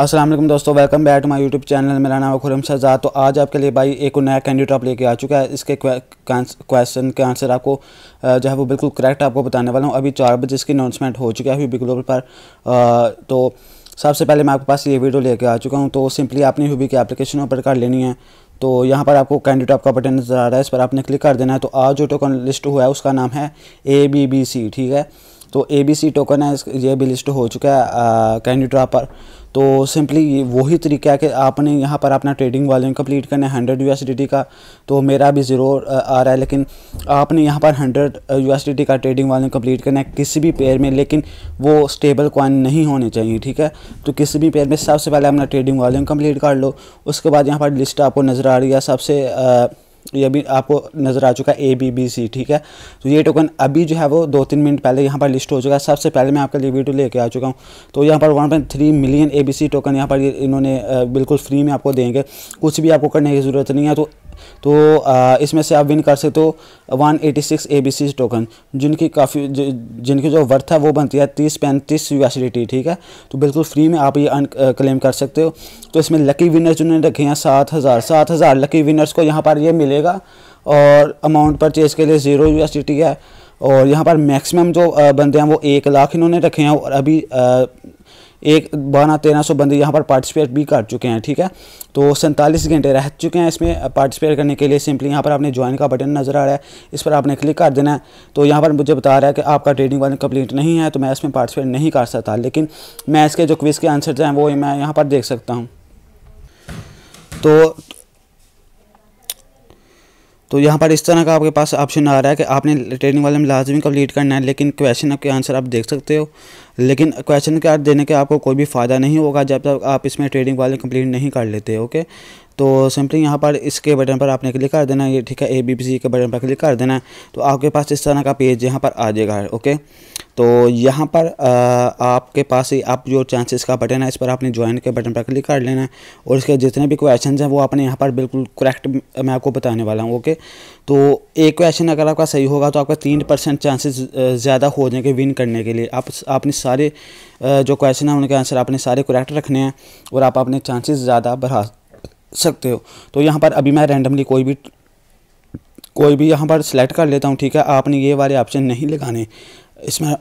असलम दोस्तों welcome back to my YouTube channel मेरा नाम है खुरम शहजाद तो आज आपके लिए भाई एक नया कैंडिडेट आप लेके आ चुका है इसके क्वेश्चन के आंसर आपको जो है वो बिल्कुल करेक्ट आपको बताने वाला हूँ अभी चार बजे इसकी अनाउंसमेंट हो चुकी है अभी ग्लोबल पर आ, तो सबसे पहले मैं आपके पास ये वीडियो लेके आ चुका हूँ तो सिंपली आपने यूबी की एप्लीकेशन ऊपर कर लेनी है तो यहाँ पर आपको कैंडिडेट आपका का बटन नज़र आ रहा है इस पर आपने क्लिक कर देना है तो आज जो टोकन लिस्ट हुआ है उसका नाम है ए बी बी सी ठीक है तो ए बी सी टोकन है ये भी लिस्ट हो चुका है कैंडी ड्रा पर तो सिंपली वही तरीका है कि आपने यहाँ पर अपना ट्रेडिंग वॉल्यूम कंप्लीट करना है हंड्रेड यू का तो मेरा भी ज़ीरो आ रहा है लेकिन आपने यहाँ पर हंड्रेड यू का ट्रेडिंग वॉल्यूम कंप्लीट करना है किसी भी पेयर में लेकिन वो स्टेबल कॉइन नहीं होने चाहिए ठीक है तो किसी भी पेयर में सबसे पहले अपना ट्रेडिंग वॉल्यूम कम्प्लीट कर लो उसके बाद यहाँ पर लिस्ट आपको नज़र आ रही है सबसे तो ये भी आपको नज़र आ चुका है ए बी बी सी ठीक है तो ये टोकन अभी जो है वो दो तीन मिनट पहले यहाँ पर लिस्ट हो चुका है सबसे पहले मैं आपके लिए वीडियो लेके आ चुका हूँ तो यहाँ पर one point three million A B C token यहाँ पर इन्होंने बिल्कुल फ्री में आपको देंगे कुछ भी आपको करने की ज़रूरत नहीं है तो तो इसमें से आप विन कर सकते हो one eighty six A B C token जिनकी काफ़ी जिनकी जो वर्थ है वो बनती है तीस पैंतीस यू एस ठीक है तो बिल्कुल फ्री में आप ये अन क्लेम कर सकते हो तो इसमें लकी विनर्स जिन्होंने रखे हैं सात हज़ार सात हज़ार लकी विनर्स को यहाँ पर ये मिलेगा और अमाउंट परचेज़ के लिए ज़ीरो यू एस है और यहाँ पर मैक्सिमम जो बंदे हैं वो एक लाख इन्होंने रखे हैं और अभी एक बारह तेरह सौ बंदे यहाँ पर पार्टिसिपेट भी कर चुके हैं ठीक है तो सैंतालीस घंटे रह चुके हैं इसमें पार्टिसिपेट करने के लिए सिंपली यहाँ पर आपने ज्वाइन का बटन नज़र आ रहा है इस पर आपने क्लिक कर देना है तो यहाँ पर मुझे बता रहा है कि आपका ट्रेडिंग वाले कंप्लीट नहीं है तो मैं इसमें पार्टिसिपेट नहीं कर सकता लेकिन मैं इसके जो क्विज़ के आंसर हैं वो मैं यहाँ पर देख सकता हूँ तो तो यहाँ पर इस तरह का आपके पास ऑप्शन आ रहा है कि आपने ट्रेनिंग वाले में लाजमी कम्प्लीट करना है लेकिन क्वेश्चन आपके आंसर आप देख सकते हो लेकिन क्वेश्चन के देने के आपको कोई भी फ़ायदा नहीं होगा जब तक आप इसमें ट्रेनिंग वाले कंप्लीट नहीं कर लेते ओके तो सिंपली यहाँ पर इसके बटन पर आपने क्लिक कर देना ये ठीक है ए बी पी सी के बटन पर क्लिक कर देना तो आपके पास इस तरह का पेज यहाँ पर आ जाएगा ओके तो यहाँ पर आपके पास ही आप जो चांसेस का बटन है इस पर आपने ज्वाइन के बटन पर क्लिक कर लेना है और इसके जितने भी क्वेश्चन हैं वो आपने यहाँ पर बिल्कुल करेक्ट मैं आपको बताने वाला हूँ ओके तो एक क्वेश्चन अगर आपका सही होगा तो आपका तीन परसेंट चांसेस ज़्यादा हो जाएंगे विन करने के लिए आप आपने सारे जो क्वेश्चन हैं उनके आंसर आपने सारे करेक्ट रखने हैं और आप अपने चांसेस ज़्यादा बढ़ा सकते हो तो यहाँ पर अभी मैं रैंडमली कोई भी कोई भी यहाँ पर सेलेक्ट कर लेता हूँ ठीक है आपने ये वाले ऑप्शन नहीं लगाने इसमें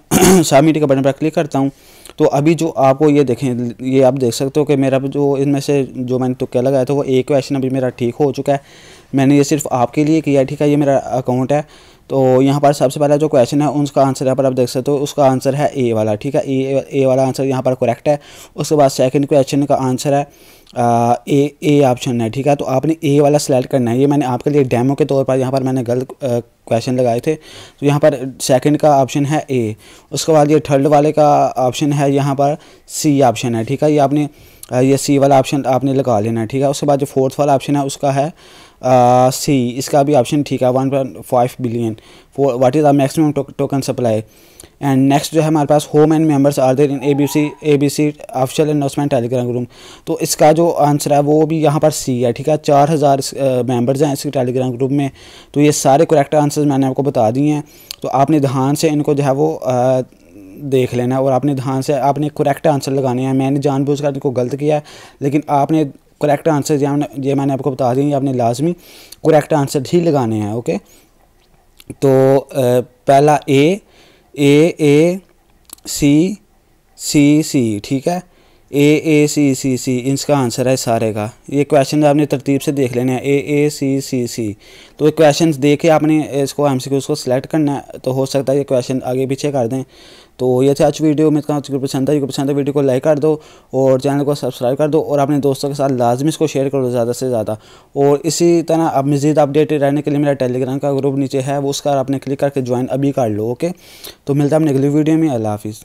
सबमिट के बटन पर क्लिक करता हूँ तो अभी जो आपको ये देखें ये आप देख सकते हो कि मेरा जो इनमें से जो मैंने तो क्या लगाया था वो एक क्वेश्चन अभी मेरा ठीक हो चुका है मैंने ये सिर्फ आपके लिए किया ठीक है ये मेरा अकाउंट है तो यहाँ पर सबसे पहला जो क्वेश्चन है उसका आंसर यहाँ पर आप देख सकते हो उसका आंसर है ए वाला ठीक है ए ए वाला आंसर यहाँ पर करेक्ट है उसके बाद सेकंड क्वेश्चन का आंसर है ए ए ऑप्शन है ठीक है तो आपने ए वाला सेलेक्ट करना है ये मैंने आपके लिए डेमो के तौर पर यहाँ पर मैंने गलत क्वेश्चन लगाए थे तो यहाँ पर सेकंड का ऑप्शन है ए उसके बाद ये थर्ड वाले का ऑप्शन है यहाँ पर सी ऑप्शन है ठीक है ये आपने ये सी वाला ऑप्शन आपने लगा लेना है ठीक है उसके बाद जो फोर्थ वाला ऑप्शन है उसका है सी uh, इसका भी ऑप्शन ठीक है one point five billion for what is the maximum token supply and next जो है हमारे पास home and members are there in A B C A B C official investment Telegram group तो इसका जो आंसर है वो भी यहाँ पर सी है ठीक है चार हज़ार मेम्बर्स uh, हैं इस टेलीग्राम ग्रुप में तो ये सारे करेक्ट आंसर्स मैंने आपको बता दिए हैं तो आपने ध्यान से इनको जो है वो आ, uh, देख लेना और आपने ध्यान से आपने करेक्ट आंसर लगाने हैं मैंने जानबूझकर इनको गलत किया है लेकिन आपने करेक्ट आंसर जो हमने ये मैंने आपको बता दी आपने लाजमी करेक्ट आंसर ही लगाने हैं ओके तो पहला ए ए ए सी सी सी ठीक है ए ए सी सी सी इसका आंसर है सारे का ये क्वेश्चन आपने तरतीब से देख लेने हैं ए ए सी सी सी तो ये क्वेश्चन देख के आपने इसको एम सी क्यूज़ को सिलेक्ट करना है तो हो सकता है ये क्वेश्चन आगे पीछे कर दें तो ये थे आज वीडियो में करना आपको पसंद है पसंद है वीडियो को लाइक कर दो और चैनल को सब्सक्राइब कर दो और अपने दोस्तों के साथ लाजमी इसको शेयर करो ज़्यादा से ज़्यादा और इसी तरह अब मज़ीद अपडेटेड रहने के लिए मेरा टेलीग्राम का ग्रुप नीचे है वो उसका आपने क्लिक करके ज्वाइन अभी कर लो ओके तो मिलता है अपने अगली वीडियो में अल्लाह हाफिज़